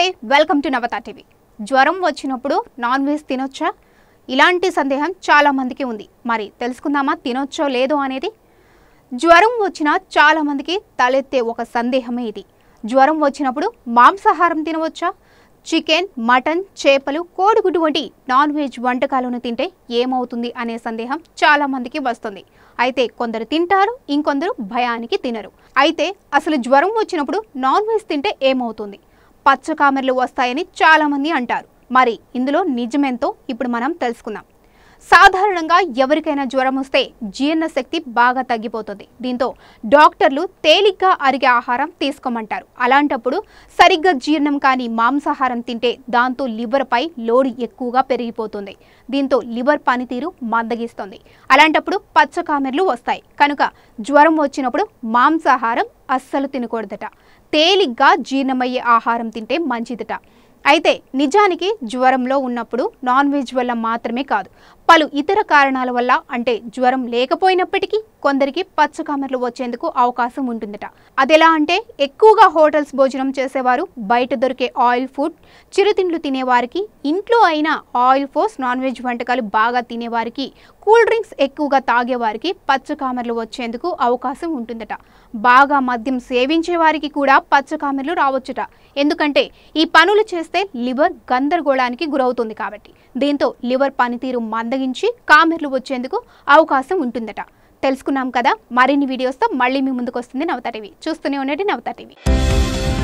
నమస్తే welcome to Navata TV జ్వరం వచ్చినప్పుడు నాన్ వెజ్ తినొచ్చా ఇలాంటి సందేహం చాలామందికి ఉంది మరి తెలుసుకుందామా తినొచ్చో లేదో అనేది జ్వరం వచ్చిన చాలామందికి తలెత్తే ఒక సందేహమే ఇది జ్వరం వచ్చినప్పుడు మాంసాహారం తినవచ్చా చికెన్ మటన్ చేపలు కోడిగుడ్డు వంటి నాన్ వెజ్ వంటకాలను తింటే ఏమవుతుంది అనే సందేహం చాలా మందికి వస్తుంది అయితే కొందరు తింటారు ఇంకొందరు భయానికి తినరు అయితే అసలు జ్వరం వచ్చినప్పుడు నాన్ వెజ్ తింటే ఏమవుతుంది పచ్చ కామెర్లు వస్తాయని చాలామంది అంటారు మరి ఇందులో నిజమెంతో ఇప్పుడు మనం తెలుసుకుందాం సాధారణంగా ఎవరికైనా జ్వరం వస్తే జీర్ణ శక్తి బాగా తగ్గిపోతుంది దీంతో డాక్టర్లు తేలిగ్గా అరిగే ఆహారం తీసుకోమంటారు అలాంటప్పుడు సరిగ్గా జీర్ణం కాని మాంసాహారం తింటే దాంతో లివర్పై లోడ్ ఎక్కువగా పెరిగిపోతుంది దీంతో లివర్ పనితీరు మందగిస్తుంది అలాంటప్పుడు పచ్చకామెర్లు వస్తాయి కనుక జ్వరం వచ్చినప్పుడు మాంసాహారం అస్సలు తినకూడదట తేలిగ్గా జీర్ణమయ్యే ఆహారం తింటే మంచిదట అయితే నిజానికి జ్వరంలో ఉన్నప్పుడు నాన్ వెజ్ వల్ల మాత్రమే కాదు పలు ఇతర కారణాల వల్ల అంటే జ్వరం లేకపోయినప్పటికీ కొందరికి పచ్చకామెర్లు వచ్చేందుకు అవకాశం ఉంటుందట అదెలా అంటే ఎక్కువగా హోటల్స్ భోజనం చేసేవారు బయట దొరికే ఆయిల్ ఫుడ్ చిరుతిండ్లు తినేవారికి ఇంట్లో అయినా ఆయిల్ ఫోర్స్ నాన్ వెజ్ వంటకాలు బాగా తినేవారికి కూల్ డ్రింక్స్ ఎక్కువగా తాగే వారికి పచ్చకామెర్లు వచ్చేందుకు అవకాశం ఉంటుందట బాగా మద్యం సేవించే వారికి కూడా పచ్చకామెర్లు రావచ్చుట ఎందుకంటే ఈ పనులు చేస్తే లివర్ గందరగోళానికి గురవుతుంది కాబట్టి దీంతో లివర్ పనితీరు మందగించి కామెర్లు వచ్చేందుకు అవకాశం ఉంటుందట తెలుసుకున్నాం కదా మరిన్ని వీడియోస్తో మళ్ళీ మీ ముందుకు వస్తుంది నవత టీవీ చూస్తూనే ఉండండి నవత టీవీ